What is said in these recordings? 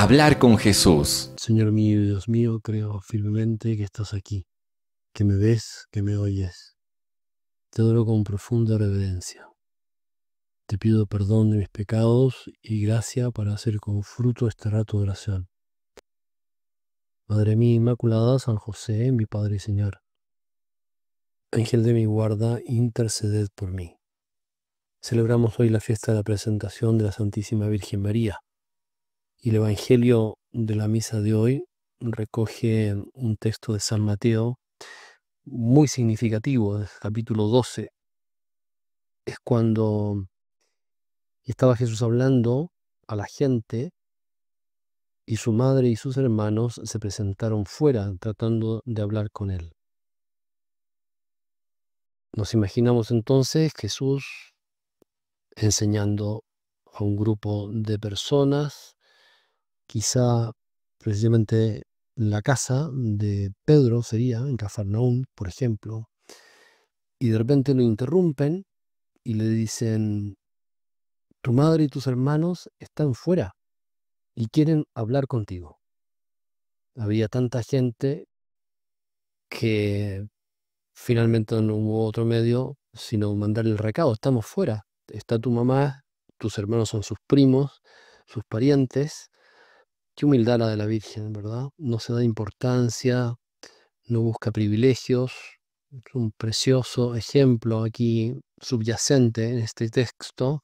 hablar con Jesús. Señor mío Dios mío, creo firmemente que estás aquí, que me ves, que me oyes. Te adoro con profunda reverencia. Te pido perdón de mis pecados y gracia para hacer con fruto este rato de oración. Madre mía Inmaculada, San José, mi Padre y Señor. Ángel de mi guarda, interceded por mí. Celebramos hoy la fiesta de la presentación de la Santísima Virgen María y el Evangelio de la misa de hoy recoge un texto de San Mateo muy significativo, capítulo 12. Es cuando estaba Jesús hablando a la gente y su madre y sus hermanos se presentaron fuera tratando de hablar con él. Nos imaginamos entonces Jesús enseñando a un grupo de personas quizá precisamente la casa de Pedro sería en Cafarnaún, por ejemplo, y de repente lo interrumpen y le dicen, tu madre y tus hermanos están fuera y quieren hablar contigo. Había tanta gente que finalmente no hubo otro medio sino mandar el recado, estamos fuera, está tu mamá, tus hermanos son sus primos, sus parientes, Qué humildad la de la Virgen, ¿verdad? No se da importancia, no busca privilegios. Es un precioso ejemplo aquí subyacente en este texto,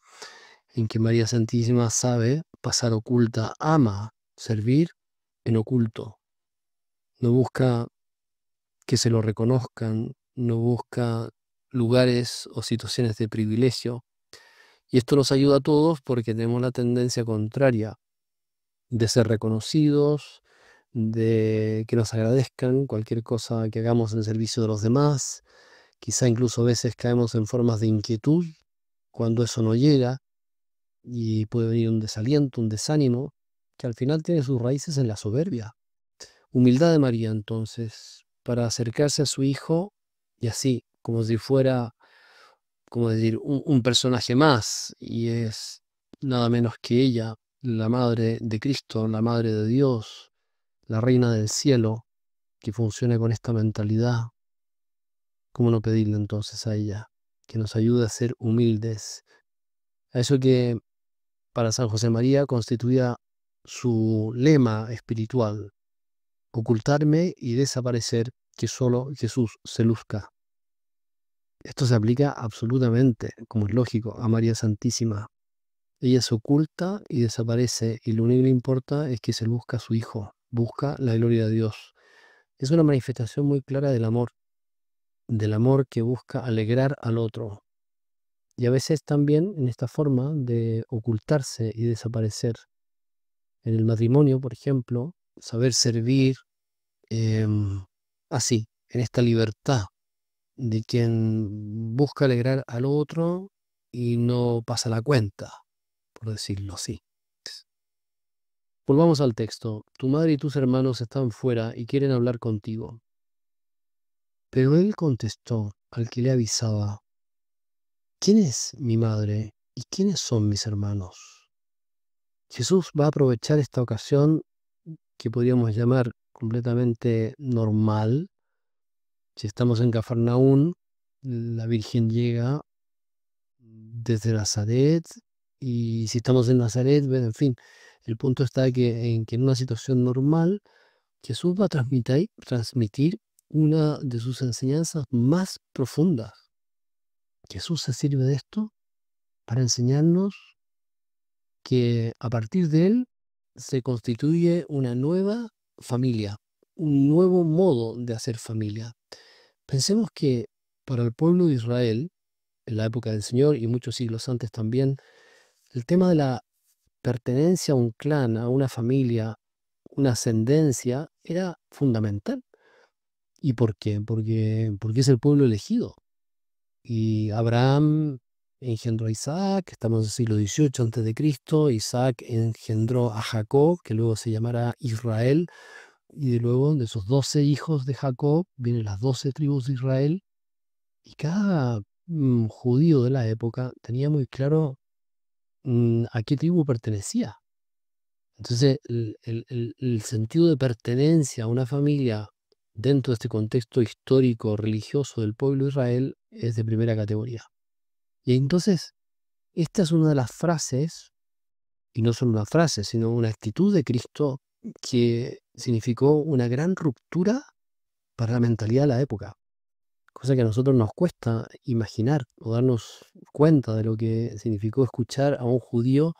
en que María Santísima sabe pasar oculta, ama servir en oculto. No busca que se lo reconozcan, no busca lugares o situaciones de privilegio. Y esto nos ayuda a todos porque tenemos la tendencia contraria de ser reconocidos, de que nos agradezcan cualquier cosa que hagamos en servicio de los demás. Quizá incluso a veces caemos en formas de inquietud cuando eso no llega y puede venir un desaliento, un desánimo, que al final tiene sus raíces en la soberbia. Humildad de María entonces, para acercarse a su hijo y así, como si fuera, como decir, un, un personaje más y es nada menos que ella la Madre de Cristo, la Madre de Dios, la Reina del Cielo, que funcione con esta mentalidad, ¿cómo no pedirle entonces a ella que nos ayude a ser humildes? A eso que para San José María constituía su lema espiritual, ocultarme y desaparecer, que solo Jesús se luzca. Esto se aplica absolutamente, como es lógico, a María Santísima, ella se oculta y desaparece y lo único que le importa es que se busca a su hijo, busca la gloria de Dios. Es una manifestación muy clara del amor, del amor que busca alegrar al otro. Y a veces también en esta forma de ocultarse y desaparecer. En el matrimonio, por ejemplo, saber servir em, así, en esta libertad de quien busca alegrar al otro y no pasa la cuenta decirlo así. Volvamos al texto. Tu madre y tus hermanos están fuera y quieren hablar contigo. Pero él contestó al que le avisaba, ¿quién es mi madre y quiénes son mis hermanos? Jesús va a aprovechar esta ocasión que podríamos llamar completamente normal. Si estamos en Cafarnaún, la Virgen llega desde Nazaret, y si estamos en Nazaret, en fin, el punto está que en, que en una situación normal Jesús va a transmitir, transmitir una de sus enseñanzas más profundas. Jesús se sirve de esto para enseñarnos que a partir de él se constituye una nueva familia, un nuevo modo de hacer familia. Pensemos que para el pueblo de Israel, en la época del Señor y muchos siglos antes también, el tema de la pertenencia a un clan, a una familia, una ascendencia, era fundamental. ¿Y por qué? Porque, porque es el pueblo elegido. Y Abraham engendró a Isaac, estamos en el siglo XVIII antes de Cristo, Isaac engendró a Jacob, que luego se llamará Israel, y de luego de esos doce hijos de Jacob vienen las doce tribus de Israel, y cada mm, judío de la época tenía muy claro Mm, a qué tribu pertenecía. Entonces, el, sentido de pertenencia a una familia dentro de este contexto histórico, religioso del pueblo de Israel es de primera categoría. Y entonces, esta es una de las frases, y no solo una frase, sino una actitud de Cristo que significó una gran ruptura para la mentalidad de la época cosa que a nosotros nos cuesta imaginar o darnos cuenta de lo que significó escuchar a un judío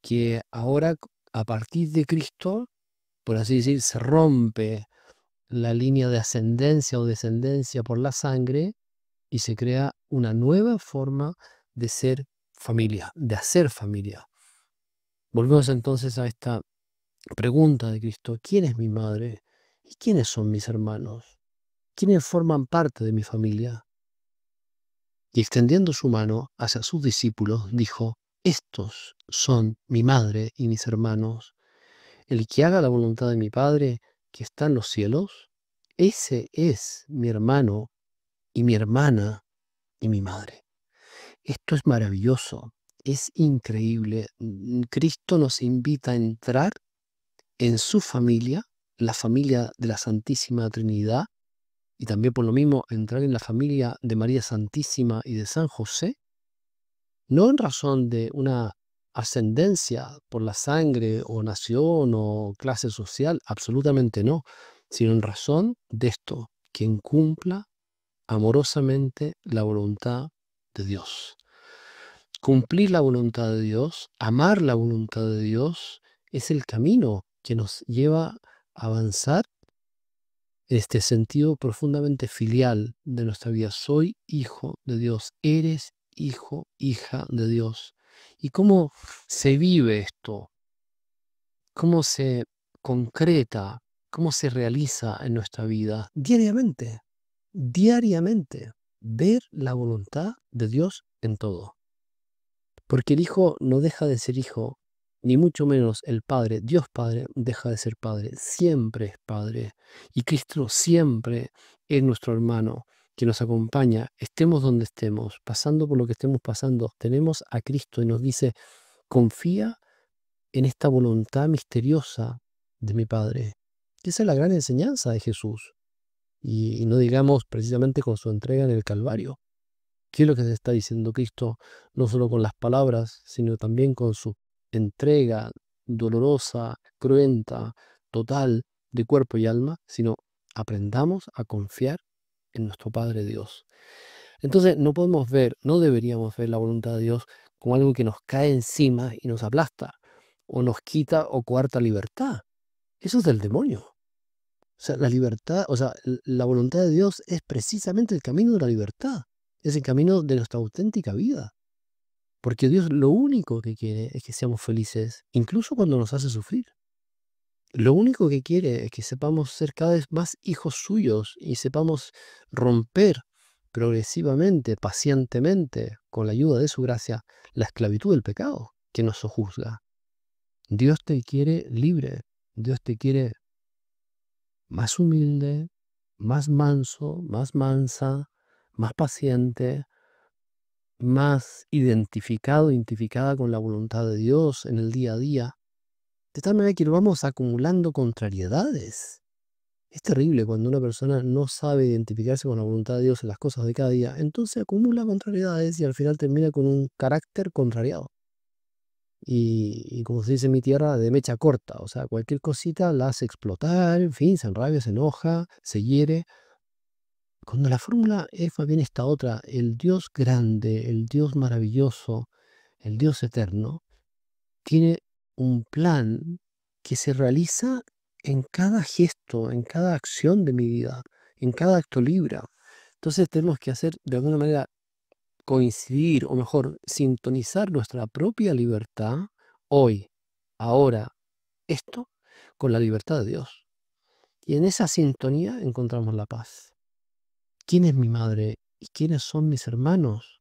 que ahora, a partir de Cristo, por así decir, se rompe la línea de ascendencia o descendencia por la sangre y se crea una nueva forma de ser familia, de hacer familia. Volvemos entonces a esta pregunta de Cristo, ¿quién es mi madre? ¿Y quiénes son mis hermanos? quienes forman parte de mi familia. Y extendiendo su mano hacia sus discípulos, dijo, Estos son mi madre y mis hermanos. El que haga la voluntad de mi Padre, que está en los cielos, ese es mi hermano y mi hermana y mi madre. Esto es maravilloso, es increíble. Mm, Cristo nos invita a entrar en su familia, la familia de la Santísima Trinidad, y también por lo mismo entrar en la familia de María Santísima y de San José, no en razón de una ascendencia por la sangre o nación o clase social, absolutamente no, sino en razón de esto, quien cumpla amorosamente la voluntad de Dios. Cumplir la voluntad de Dios, amar la voluntad de Dios, es el camino que nos lleva a avanzar este sentido profundamente filial de nuestra vida. Soy hijo de Dios, eres hijo, hija de Dios. ¿Y cómo se vive esto? ¿Cómo se concreta? ¿Cómo se realiza en nuestra vida? Diariamente, diariamente, ver la voluntad de Dios en todo. Porque el hijo no deja de ser hijo ni mucho menos el Padre, Dios Padre, deja de ser Padre, siempre es Padre. Y Cristo siempre es nuestro hermano que nos acompaña, estemos donde estemos, pasando por lo que estemos pasando. Tenemos a Cristo y nos dice, confía en esta voluntad misteriosa de mi Padre. esa es la gran enseñanza de Jesús. Y, y no digamos precisamente con su entrega en el Calvario. ¿Qué es lo que se está diciendo Cristo? No solo con las palabras, sino también con su entrega dolorosa, cruenta, total de cuerpo y alma, sino aprendamos a confiar en nuestro Padre Dios. Entonces no podemos ver, no deberíamos ver la voluntad de Dios como algo que nos cae encima y nos aplasta, o nos quita o cuarta libertad. Eso es del demonio. O sea, la libertad, o sea, la voluntad de Dios es precisamente el camino de la libertad, es el camino de nuestra auténtica vida. Porque Dios lo único que quiere es que seamos felices, incluso cuando nos hace sufrir. Lo único que quiere es que sepamos ser cada vez más hijos suyos y sepamos romper progresivamente, pacientemente, con la ayuda de su gracia, la esclavitud del pecado que nos sojuzga. Dios te quiere libre, Dios te quiere más humilde, más manso, más mansa, más paciente, más identificado, identificada con la voluntad de Dios en el día a día, de tal manera que vamos acumulando contrariedades. Es terrible cuando una persona no sabe identificarse con la voluntad de Dios en las cosas de cada día, entonces acumula contrariedades y al final termina con un carácter contrariado. Y, y como se dice en mi tierra, de mecha corta, o sea, cualquier cosita la hace explotar, en fin, se enrabia, se enoja, se hiere. Cuando la fórmula es más bien esta otra, el Dios grande, el Dios maravilloso, el Dios eterno, tiene un plan que se realiza en cada gesto, en cada acción de mi vida, en cada acto libre. Entonces tenemos que hacer de alguna manera coincidir, o mejor, sintonizar nuestra propia libertad hoy, ahora, esto, con la libertad de Dios. Y en esa sintonía encontramos la paz quién es mi madre y quiénes son mis hermanos.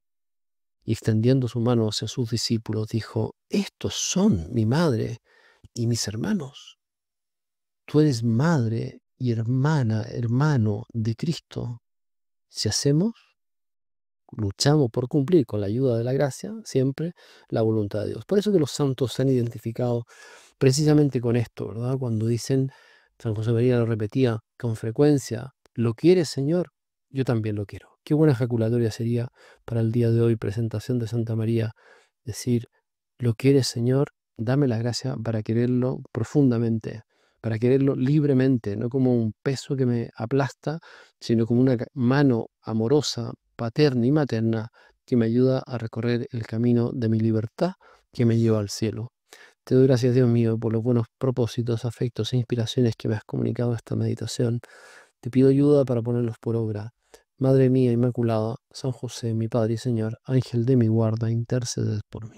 Y extendiendo su mano hacia sus discípulos, dijo, estos son mi madre y mis hermanos. Tú eres madre y hermana, hermano de Cristo. Si hacemos, luchamos por cumplir con la ayuda de la gracia, siempre, la voluntad de Dios. Por eso que los santos se han identificado precisamente con esto, ¿verdad? Cuando dicen, San José María lo repetía con frecuencia, lo quieres Señor, yo también lo quiero. Qué buena ejaculatoria sería para el día de hoy, presentación de Santa María, decir, lo quieres Señor, dame la gracia para quererlo profundamente, para quererlo libremente, no como un peso que me aplasta, sino como una mano amorosa, paterna y materna que me ayuda a recorrer el camino de mi libertad que me lleva al cielo. Te doy gracias, Dios mío, por los buenos propósitos, afectos e inspiraciones que me has comunicado esta meditación. Te pido ayuda para ponerlos por obra. Madre mía Inmaculada, San José, mi Padre y Señor, Ángel de mi guarda, interceded por mí.